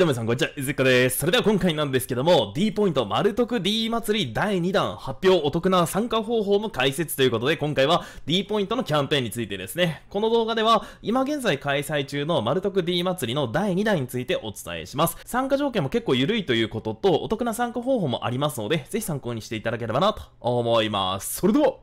どうもさん、こんにちは。いずっです。それでは今回なんですけども、D ポイント丸得 D 祭り第2弾発表お得な参加方法も解説ということで、今回は D ポイントのキャンペーンについてですね。この動画では、今現在開催中の丸得 D 祭りの第2弾についてお伝えします。参加条件も結構緩いということと、お得な参加方法もありますので、ぜひ参考にしていただければなと思います。それでは、行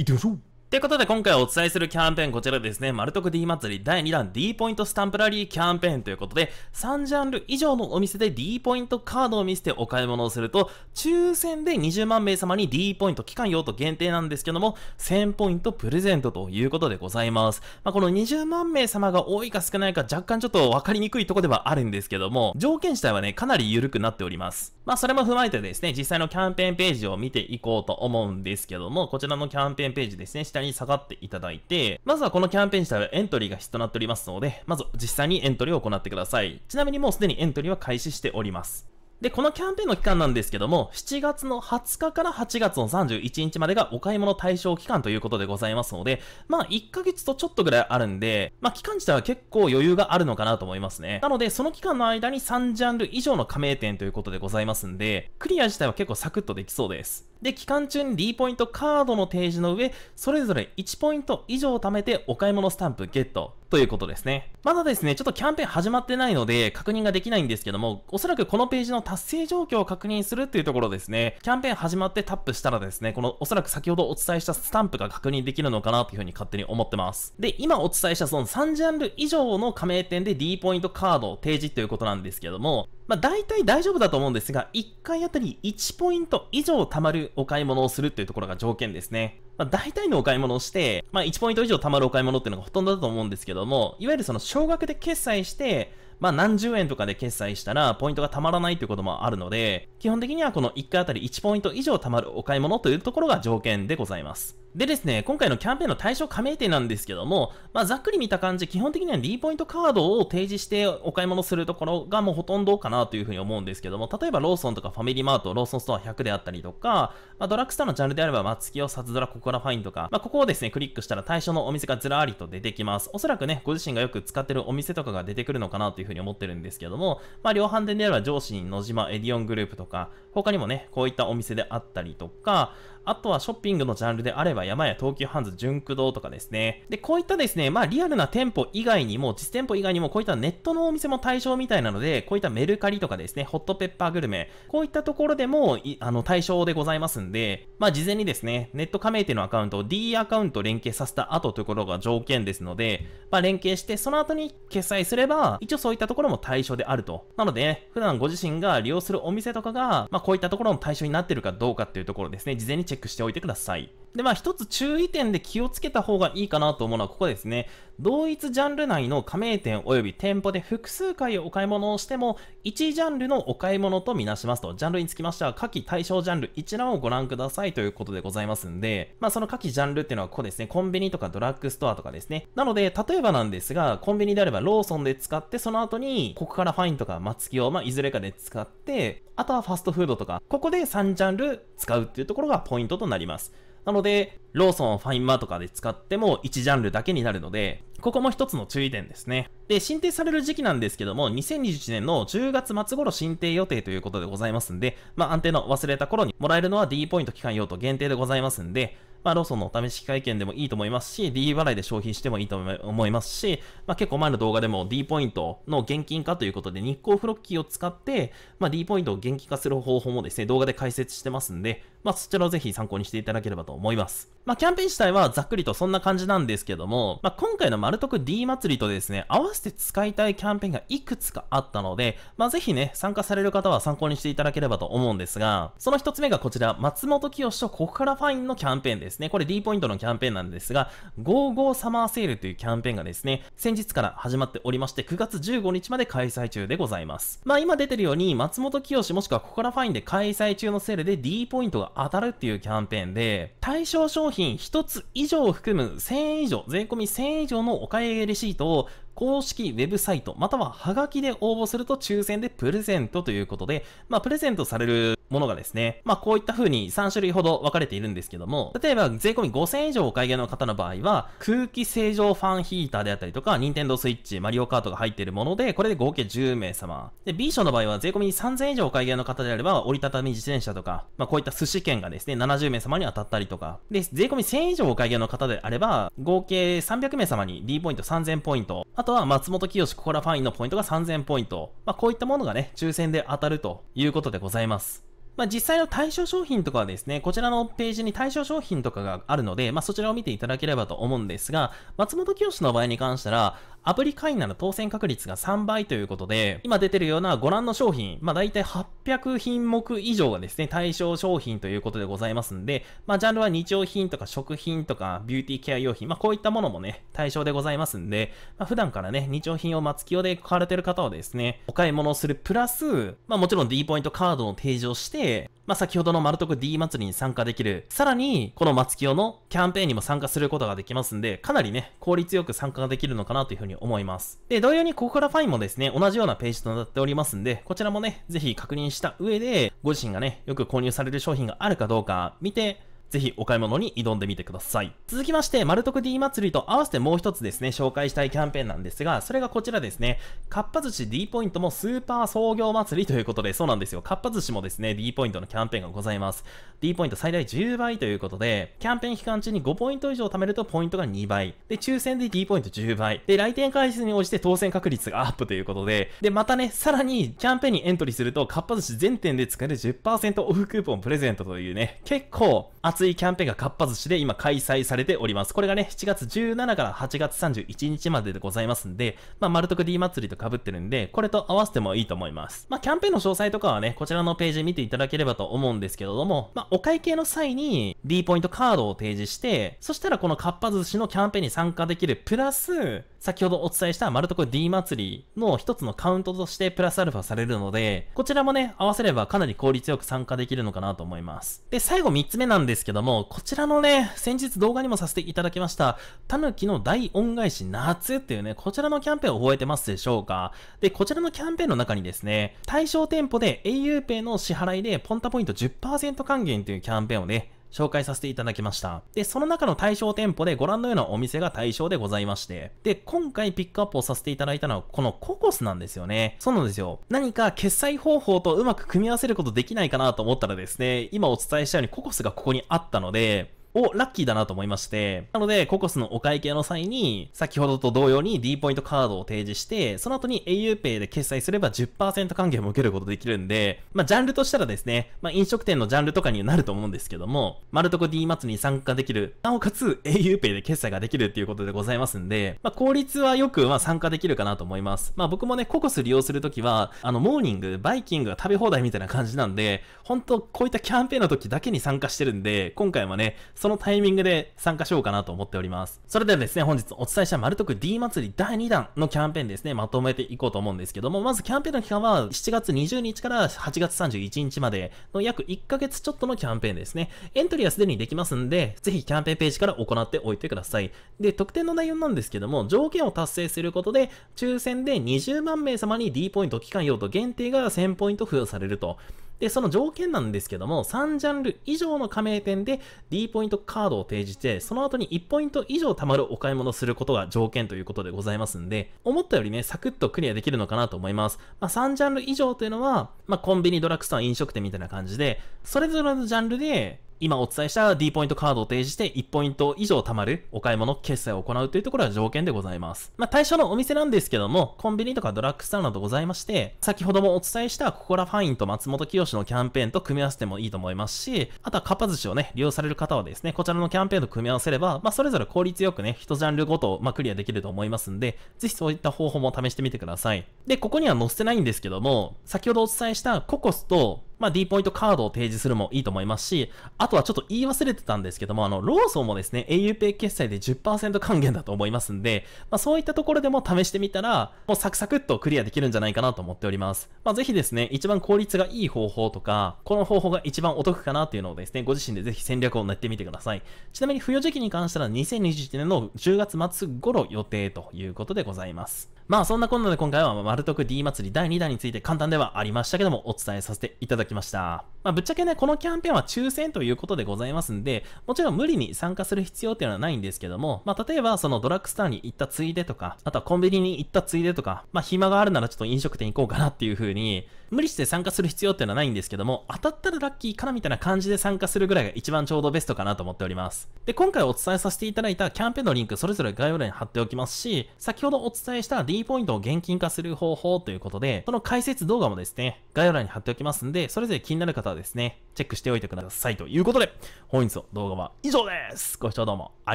ってみましょうってことで今回お伝えするキャンペーンこちらですね、マルトク D 祭り第2弾 D ポイントスタンプラリーキャンペーンということで、3ジャンル以上のお店で D ポイントカードを見せてお買い物をすると、抽選で20万名様に D ポイント期間用途限定なんですけども、1000ポイントプレゼントということでございます。まあ、この20万名様が多いか少ないか若干ちょっとわかりにくいとこではあるんですけども、条件自体はね、かなり緩くなっております。まあ、それも踏まえてですね、実際のキャンペーンページを見ていこうと思うんですけども、こちらのキャンペーンページですね、下に下がっていただいて、まずはこのキャンペーン自体はエントリーが必要となっておりますので、まず実際にエントリーを行ってください。ちなみにもうすでにエントリーは開始しております。で、このキャンペーンの期間なんですけども、7月の20日から8月の31日までがお買い物対象期間ということでございますので、まあ1ヶ月とちょっとぐらいあるんで、まあ期間自体は結構余裕があるのかなと思いますね。なので、その期間の間に3ジャンル以上の加盟店ということでございますんで、クリア自体は結構サクッとできそうです。で、期間中に D ポイントカードの提示の上、それぞれ1ポイント以上貯めてお買い物スタンプゲットということですね。まだですね、ちょっとキャンペーン始まってないので確認ができないんですけども、おそらくこのページの達成状況を確認するっていうところですね、キャンペーン始まってタップしたらですね、このおそらく先ほどお伝えしたスタンプが確認できるのかなというふうに勝手に思ってます。で、今お伝えしたその3ジャンル以上の加盟店で D ポイントカードを提示ということなんですけども、まあ、大体大丈夫だと思うんですが、1回あたり1ポイント以上貯まるお買い物をするっていうところが条件ですね。まあ、大体のお買い物をして、まあ、1ポイント以上貯まるお買い物っていうのがほとんどだと思うんですけども、いわゆるその少額で決済して、まあ、何十円とかで決済したら、ポイントが貯まらないっていうこともあるので、基本的にはこの1回あたり1ポイント以上貯まるお買い物というところが条件でございます。でですね、今回のキャンペーンの対象加盟店なんですけども、まあ、ざっくり見た感じ、基本的には D ポイントカードを提示してお買い物するところがもうほとんどかなというふうに思うんですけども、例えばローソンとかファミリーマート、ローソンストア100であったりとか、まあ、ドラッグストアのジャンルであれば、松ツキヨ、サズドラ、ココラファインとか、まあ、ここをですね、クリックしたら対象のお店がずらりと出てきます。おそらくね、ご自身がよく使ってるお店とかが出てくるのかなというふうに思ってるんですけども、まあ、量販店であれば上司に野島、エディオングループとか、他にもね、こういったお店であったりとか、あとはショッピングのジャンルであれば山や東急ハンズ、純駆動とかですね。で、こういったですね、まあリアルな店舗以外にも、実店舗以外にもこういったネットのお店も対象みたいなので、こういったメルカリとかですね、ホットペッパーグルメ、こういったところでも、あの、対象でございますんで、まあ事前にですね、ネット加盟店のアカウントを D アカウント連携させた後というところが条件ですので、まあ連携して、その後に決済すれば、一応そういったところも対象であると。なので、普段ご自身が利用するお店とかが、まあこういったところも対象になってるかどうかっていうところですね、事前にチェックチェックしておいてください。で、まあ一つ注意点で気をつけた方がいいかなと思うのはここですね。同一ジャンル内の加盟店及び店舗で複数回お買い物をしても、1ジャンルのお買い物とみなしますと、ジャンルにつきましては、下記対象ジャンル一覧をご覧くださいということでございますんで、まあその下記ジャンルっていうのはここですね、コンビニとかドラッグストアとかですね。なので、例えばなんですが、コンビニであればローソンで使って、その後に、ここからファインとか松木を、まあいずれかで使って、あとはファストフードとか、ここで3ジャンル使うっていうところがポイントとなります。なので、ローソン、ファインマとかで使っても1ジャンルだけになるので、ここも一つの注意点ですね。で、申請される時期なんですけども、2021年の10月末頃申請予定ということでございますんで、まあ安定の忘れた頃にもらえるのは D ポイント期間用途限定でございますんで、まあローソンのお試し会見でもいいと思いますし、D 払いで消費してもいいと思いますし、まあ結構前の動画でも D ポイントの現金化ということで日光フロッキーを使って、まあ D ポイントを現金化する方法もですね、動画で解説してますんで、まあそちらをぜひ参考にしていただければと思います。まあキャンペーン自体はざっくりとそんな感じなんですけども、まあ今回の丸徳 D 祭りとですね、合わせて使いたいキャンペーンがいくつかあったので、まあ、ぜひね、参加される方は参考にしていただければと思うんですが、その一つ目がこちら、松本清とここからファインのキャンペーンですね。これ D ポイントのキャンペーンなんですが、55サマーセールというキャンペーンがですね、先日から始まっておりまして、9月15日まで開催中でございます。まあ、今出てるように、松本清もしくはここからファインで開催中のセールで D ポイントが当たるっていうキャンペーンで、対象商品1つ以上を含む1000円以上、税込み1000円以上のお買い上げレシートを公式ウェブサイトまたはハガキで応募すると抽選でプレゼントということで、まあ、プレゼントされるものがですね、まあこういった風に3種類ほど分かれているんですけども、例えば税込み5000円以上お買い上げの方の場合は、空気清浄ファンヒーターであったりとか、Nintendo Switch、マリオカートが入っているもので、これで合計10名様。で、B 賞の場合は税込み3000円以上お買い上げの方であれば、折りたたみ自転車とか、まあこういった寿司券がですね、70名様に当たったりとか、で、税込み1000円以上お買い上げの方であれば、合計300名様に D ポイント3000ポイント、あとは松本清ココラファインのポイントが3000ポイント、まあこういったものがね、抽選で当たるということでございます。まあ、実際の対象商品とかはですね、こちらのページに対象商品とかがあるので、まあ、そちらを見ていただければと思うんですが、松本清の場合に関したら、アプリ会員なら当選確率が3倍ということで、今出てるようなご覧の商品、まあ大体800品目以上がですね、対象商品ということでございますんで、まあジャンルは日用品とか食品とかビューティーケア用品、まあこういったものもね、対象でございますんで、まあ普段からね、日用品を松清で買われてる方はですね、お買い物をするプラス、まあもちろん D ポイントカードの提示をして、まあ、先ほどの丸徳 D 祭りに参加できる。さらに、この松清のキャンペーンにも参加することができますんで、かなりね、効率よく参加ができるのかなというふうに思います。で、同様にここからファインもですね、同じようなページとなっておりますんで、こちらもね、ぜひ確認した上で、ご自身がね、よく購入される商品があるかどうか見て、ぜひお買い物に挑んでみてください。続きまして、マルトク D 祭りと合わせてもう一つですね、紹介したいキャンペーンなんですが、それがこちらですね、かっぱ寿司 D ポイントもスーパー創業祭りということで、そうなんですよ。かっぱ寿司もですね、D ポイントのキャンペーンがございます。D ポイント最大10倍ということで、キャンペーン期間中に5ポイント以上貯めるとポイントが2倍。で、抽選で D ポイント10倍。で、来店回数に応じて当選確率がアップということで、で、またね、さらにキャンペーンにエントリーすると、かっぱ寿司全店で使える10%オフクーポンプレゼントというね、結構、熱いキャンペーンがかっぱ寿司で今開催されております。これがね、7月17から8月31日まででございますんで、まあ、丸徳 D 祭りと被ってるんで、これと合わせてもいいと思います。まあ、キャンペーンの詳細とかはね、こちらのページ見ていただければと思うんですけれども、まあ、お会計の際に D ポイントカードを提示して、そしたらこのかっぱ寿司のキャンペーンに参加できるプラス、先ほどお伝えした丸徳 D 祭りの一つのカウントとしてプラスアルファされるので、こちらもね、合わせればかなり効率よく参加できるのかなと思います。で、最後3つ目なんですけども、こちらのね、先日動画にもさせていただきました、タヌキの大恩返し夏っていうね、こちらのキャンペーンを覚えてますでしょうかで、こちらのキャンペーンの中にですね、対象店舗で auPay の支払いでポンタポイント10%還元というキャンペーンをね、紹介させていただきました。で、その中の対象店舗でご覧のようなお店が対象でございまして。で、今回ピックアップをさせていただいたのは、このココスなんですよね。そうなんですよ。何か決済方法とうまく組み合わせることできないかなと思ったらですね、今お伝えしたようにココスがここにあったので、をラッキーだなと思いまして、なので、ココスのお会計の際に、先ほどと同様に D ポイントカードを提示して、その後に auPay で決済すれば10%還元も受けることできるんで、まあ、ジャンルとしたらですね、まあ、飲食店のジャンルとかになると思うんですけども、マルトコ D 末に参加できる、なおかつ auPay で決済ができるっていうことでございますんで、まあ、効率はよく、まあ、参加できるかなと思います。まあ、僕もね、ココス利用するときは、あの、モーニング、バイキングが食べ放題みたいな感じなんで、本当こういったキャンペーンの時だけに参加してるんで、今回はね、そのタイミングで参加しようかなと思っております。それではですね、本日お伝えした丸徳 D 祭り第2弾のキャンペーンですね、まとめていこうと思うんですけども、まずキャンペーンの期間は7月20日から8月31日までの約1ヶ月ちょっとのキャンペーンですね。エントリーはすでにできますんで、ぜひキャンペーンページから行っておいてください。で、特典の内容なんですけども、条件を達成することで、抽選で20万名様に D ポイント期間用途限定が1000ポイント付与されると。で、その条件なんですけども、3ジャンル以上の加盟店で D ポイントカードを提示して、その後に1ポイント以上貯まるお買い物をすることが条件ということでございますんで、思ったよりね、サクッとクリアできるのかなと思います。まあ、3ジャンル以上というのは、まあ、コンビニ、ドラッグストア、飲食店みたいな感じで、それぞれのジャンルで、今お伝えした D ポイントカードを提示して1ポイント以上貯まるお買い物、決済を行うというところが条件でございます。まあ、対象のお店なんですけども、コンビニとかドラッグストアなどございまして、先ほどもお伝えしたココラファインと松本清のキャンペーンと組み合わせてもいいと思いますし、あとはカパ寿司をね、利用される方はですね、こちらのキャンペーンと組み合わせれば、まあ、それぞれ効率よくね、一ジャンルごと、まあ、クリアできると思いますんで、ぜひそういった方法も試してみてください。で、ここには載せてないんですけども、先ほどお伝えしたココスとまあ、D ポイントカードを提示するもいいと思いますし、あとはちょっと言い忘れてたんですけども、あの、ローソンもですね、auPay 決済で10%還元だと思いますんで、まあ、そういったところでも試してみたら、もうサクサクっとクリアできるんじゃないかなと思っております。まあ、ぜひですね、一番効率がいい方法とか、この方法が一番お得かなっていうのをですね、ご自身でぜひ戦略を練ってみてください。ちなみに付与時期に関しては2021年の10月末頃予定ということでございます。まあそんなこんなで今回は丸徳 D 祭り第2弾について簡単ではありましたけどもお伝えさせていただきました。まあぶっちゃけね、このキャンペーンは抽選ということでございますんで、もちろん無理に参加する必要っていうのはないんですけども、まあ例えばそのドラッグスターに行ったついでとか、あとはコンビニに行ったついでとか、まあ暇があるならちょっと飲食店行こうかなっていう風に、無理して参加する必要っていうのはないんですけども、当たったらラッキーかなみたいな感じで参加するぐらいが一番ちょうどベストかなと思っております。で、今回お伝えさせていただいたキャンペーンのリンクそれぞれ概要欄に貼っておきますし、先ほどお伝えした D ポイントを現金化する方法ということで、その解説動画もですね、概要欄に貼っておきますんで、それぞれ気になる方はですね、チェックしておいてくださいということで、本日の動画は以上です。ご視聴どうもあ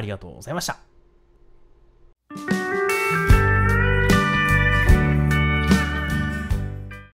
りがとうございました。